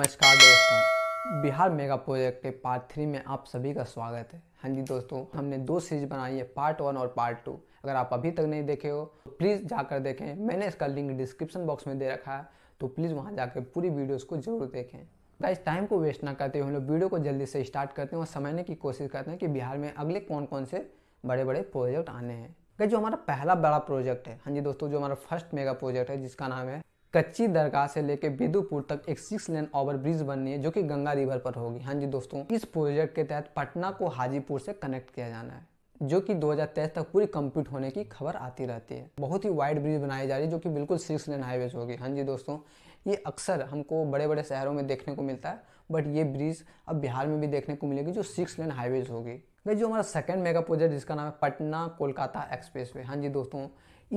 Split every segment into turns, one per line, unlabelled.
नमस्कार दोस्तों Bihar mega project के पार्ट थ्री में आप सभी का स्वागत है हाँ जी दोस्तों हमने दो सीरीज बनाई है पार्ट वन और पार्ट टू अगर आप अभी तक नहीं देखे हो तो प्लीज़ जाकर देखें मैंने इसका लिंक डिस्क्रिप्शन बॉक्स में दे रखा है तो प्लीज़ वहाँ जाकर पूरी वीडियोज़ को जरूर देखें इस टाइम को वेस्ट ना करते हुए हम लोग वीडियो को जल्दी से स्टार्ट करते हैं और समझने की कोशिश करते हैं कि बिहार में अगले कौन कौन से बड़े बड़े प्रोजेक्ट आने हैं जो हमारा पहला बड़ा प्रोजेक्ट है हाँ जी दोस्तों जो हमारा फर्स्ट मेगा प्रोजेक्ट है जिसका नाम है कच्ची दरगाह से लेकर बेदूपुर तक एक सिक्स लेन ओवर ब्रिज बननी है जो कि गंगा रिवर पर होगी हाँ जी दोस्तों इस प्रोजेक्ट के तहत पटना को हाजीपुर से कनेक्ट किया जाना है जो कि 2023 तक पूरी कंप्लीट होने की खबर आती रहती है बहुत ही वाइड ब्रिज बनाई जा रही है जो कि बिल्कुल सिक्स लेन हाईवेज होगी हाँ जी दोस्तों ये अक्सर हमको बड़े बड़े शहरों में देखने को मिलता है बट ये ब्रिज अब बिहार में भी देखने को मिलेगी जो सिक्स लेन हाईवेज होगी भाई जो हमारा सेकेंड मेगा प्रोजेक्ट जिसका नाम है पटना कोलकाता एक्सप्रेस वे हाँ जी दोस्तों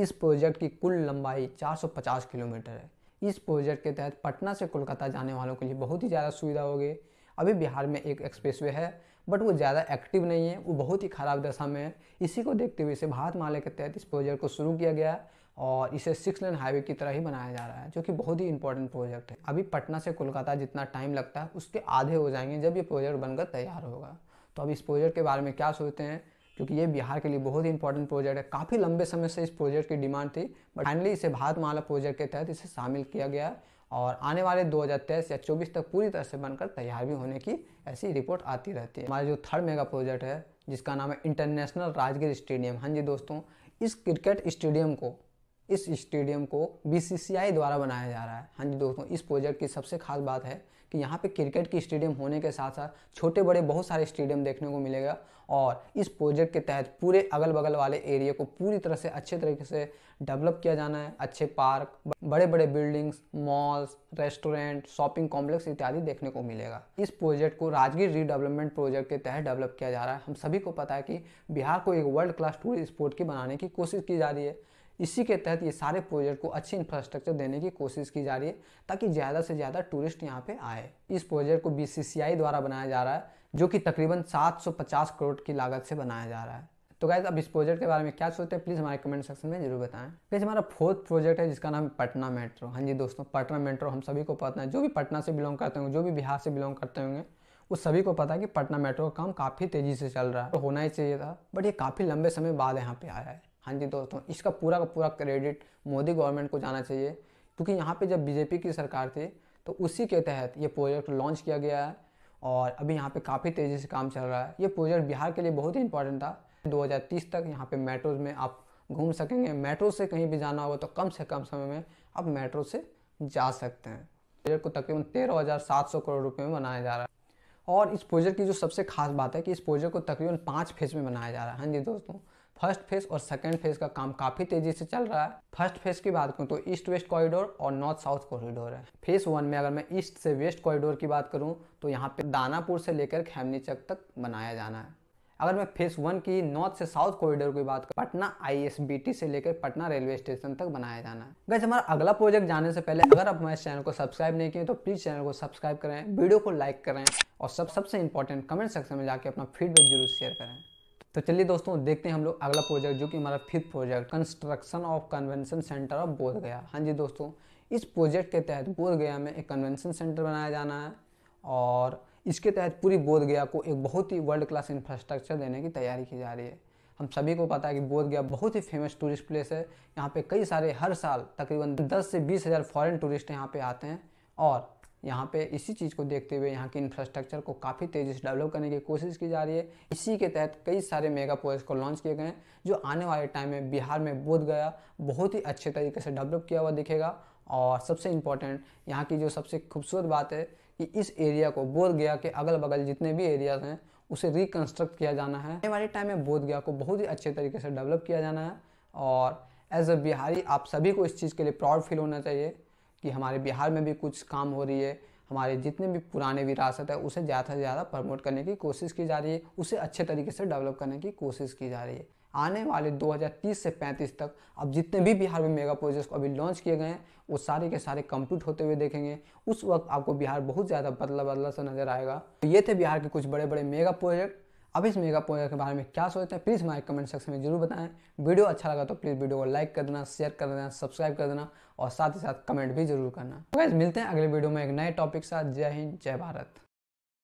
इस प्रोजेक्ट की कुल लंबाई 450 किलोमीटर है इस प्रोजेक्ट के तहत पटना से कोलकाता जाने वालों के लिए बहुत ही ज़्यादा सुविधा होगी अभी बिहार में एक एक्सप्रेसवे है बट वो ज़्यादा एक्टिव नहीं है वो बहुत ही ख़राब दशा में है इसी को देखते हुए इसे भारत माले के तहत इस प्रोजेक्ट को शुरू किया गया है और इसे सिक्स लेन हाईवे की तरह ही बनाया जा रहा है जो कि बहुत ही इंपॉर्टेंट प्रोजेक्ट है अभी पटना से कोलकाता जितना टाइम लगता है उसके आधे हो जाएंगे जब ये प्रोजेक्ट बनकर तैयार होगा तो अब इस प्रोजेक्ट के बारे में क्या सोचते हैं क्योंकि ये बिहार के लिए बहुत ही इंपॉर्टेंट प्रोजेक्ट है काफ़ी लंबे समय से इस प्रोजेक्ट की डिमांड थी बट फाइनली इसे भारत माला प्रोजेक्ट के तहत इसे शामिल किया गया है और आने वाले तेईस या 24 तक पूरी तरह से बनकर तैयार भी होने की ऐसी रिपोर्ट आती रहती है हमारा जो थर्ड मेगा प्रोजेक्ट है जिसका नाम है इंटरनेशनल राजगीर स्टेडियम हाँ जी दोस्तों इस क्रिकेट स्टेडियम को इस स्टेडियम को बीसीसीआई द्वारा बनाया जा रहा है हाँ जी दोस्तों इस प्रोजेक्ट की सबसे खास बात है कि यहाँ पे क्रिकेट की स्टेडियम होने के साथ साथ छोटे बड़े बहुत सारे स्टेडियम देखने को मिलेगा और इस प्रोजेक्ट के तहत पूरे अगल बगल वाले एरिया को पूरी तरह से अच्छे तरीके से डेवलप किया जाना है अच्छे पार्क बड़े बड़े buildings malls restaurant shopping complex इत्यादि देखने को मिलेगा इस प्रोजेक्ट को राजगीर रीडेवलपमेंट प्रोजेक्ट के तहत डेवलप किया जा रहा है हम सभी को पता है कि बिहार को एक वर्ल्ड क्लास टूरिस्ट स्पोर्ट की बनाने की कोशिश की जा रही है इसी के तहत ये सारे प्रोजेक्ट को अच्छी इंफ्रास्ट्रक्चर देने की कोशिश की जा रही है ताकि ज़्यादा से ज़्यादा टूरिस्ट यहाँ पे आए इस प्रोजेक्ट को बी द्वारा बनाया जा रहा है जो कि तकरीबन 750 करोड़ की लागत से बनाया जा रहा है तो गाइज अब इस प्रोजेक्ट के बारे में क्या सोचते हैं प्लीज़ हमारे कमेंट सेक्शन में जरूर बताएं गाइज हमारा फोर्थ प्रोजेक्ट है जिसका नाम है पटना मेट्रो हाँ जी दोस्तों पटना मेट्रो हम सभी को पता है जो भी पटना से बिलोंग करते होंगे जो भी बिहार से बिलोंग करते होंगे वो सभी को पता है कि पटना मेट्रो का काम काफ़ी तेज़ी से चल रहा है तो होना ही चाहिए था बट ये काफ़ी लंबे समय बाद यहाँ पे आया है हाँ जी दोस्तों तो इसका पूरा का पूरा क्रेडिट मोदी गवर्नमेंट को जाना चाहिए क्योंकि यहाँ पे जब बीजेपी की सरकार थी तो उसी के तहत ये प्रोजेक्ट लॉन्च किया गया है और अभी यहाँ पे काफ़ी तेज़ी से काम चल रहा है ये प्रोजेक्ट बिहार के लिए बहुत ही इंपॉर्टेंट था 2030 तक यहाँ पे मेट्रोज में आप घूम सकेंगे मेट्रो से कहीं भी जाना होगा तो कम से कम समय में आप मेट्रो से जा सकते हैं प्रोजेक्ट को तकरीबन तेरह करोड़ रुपये में बनाया जा रहा है और इस प्रोजेक्ट की जो सबसे खास बात है कि इस प्रोजेक्ट को तकरीबन पाँच फेज में बनाया जा रहा है हाँ जी दोस्तों फर्स्ट फेज और सेकेंड फेज का काम काफ़ी तेजी से चल रहा है फर्स्ट फेज की बात करूँ तो ईस्ट वेस्ट कॉरिडोर और नॉर्थ साउथ कॉरिडोर है फेज वन में अगर मैं ईस्ट से वेस्ट कॉरिडोर की बात करूँ तो यहाँ पे दानापुर से लेकर खैमनीचक तक बनाया जाना है अगर मैं फेस वन की नॉर्थ से साउथ कॉरिडोर की बात करूँ पटना आईएसबीटी से लेकर पटना रेलवे स्टेशन तक बनाया जाना है गैस हमारा अगला प्रोजेक्ट जाने से पहले अगर आप हमारे चैनल को सब्सक्राइब नहीं किए तो प्लीज चैनल को सब्सक्राइब करें वीडियो को लाइक करें और सब सबसे इंपॉर्टेंट कमेंट सेक्शन में जाकर अपना फीडबैक जरूर शेयर करें तो चलिए दोस्तों देखते हैं हम लोग अगला प्रोजेक्ट जो कि हमारा fifth project construction of convention centre of Bodh Gaya हाँ जी दोस्तों इस प्रोजेक्ट के तहत बोध गया में एक कन्वेंशन सेंटर बनाया जाना है और इसके तहत पूरी बोध गया को एक बहुत ही वर्ल्ड क्लास इंफ्रास्ट्रक्चर देने की तैयारी की जा रही है हम सभी को पता है कि बोध गया बहुत ही फेमस टूरिस्ट प्लेस है यहाँ पे कई सारे हर साल तकरीबन 10 से बीस हज़ार फॉरेन टूरिस्ट यहाँ पे आते हैं और यहाँ पे इसी चीज़ को देखते हुए यहाँ के इंफ्रास्ट्रक्चर को काफ़ी तेज़ी से डेवलप करने की कोशिश की जा रही है इसी के तहत कई सारे मेगा प्रोजेक्ट को लॉन्च किए गए हैं जो आने वाले टाइम में बिहार में बोध गया बहुत ही अच्छे तरीके से डेवलप किया हुआ दिखेगा और सबसे इम्पॉर्टेंट यहाँ की जो सबसे खूबसूरत बात है कि इस एरिया को बोध गया के अगल बगल जितने भी एरियाज हैं उसे रिकन्स्ट्रक्ट किया जाना है आने वाले टाइम में बोध गया को बहुत ही अच्छे तरीके से डेवलप किया जाना है और एज अ बिहारी आप सभी को इस चीज़ के लिए प्राउड फील होना चाहिए कि हमारे बिहार में भी कुछ काम हो रही है हमारे जितने भी पुराने विरासत है उसे ज़्यादा से ज़्यादा प्रमोट करने की कोशिश की जा रही है उसे अच्छे तरीके से डेवलप करने की कोशिश की जा रही है आने वाले 2030 से 35 तक अब जितने भी बिहार में मेगा प्रोजेक्ट्स को अभी लॉन्च किए गए हैं वो सारे के सारे कंप्लीट होते हुए देखेंगे उस वक्त आपको बिहार बहुत ज़्यादा बदला बदला सा नजर आएगा तो ये थे बिहार के कुछ बड़े बड़े मेगा प्रोजेक्ट अब इस मेगा प्रोजेक्ट के बारे में क्या सोचते हैं प्लीज़ हमारे कमेंट सेक्शन में जरूर बताएं वीडियो अच्छा लगा तो प्लीज़ वीडियो को लाइक कर देना शेयर कर देना सब्सक्राइब कर देना और साथ ही साथ कमेंट भी जरूर करना तो मिलते हैं अगले वीडियो में एक नए टॉपिक साथ जय हिंद जय भारत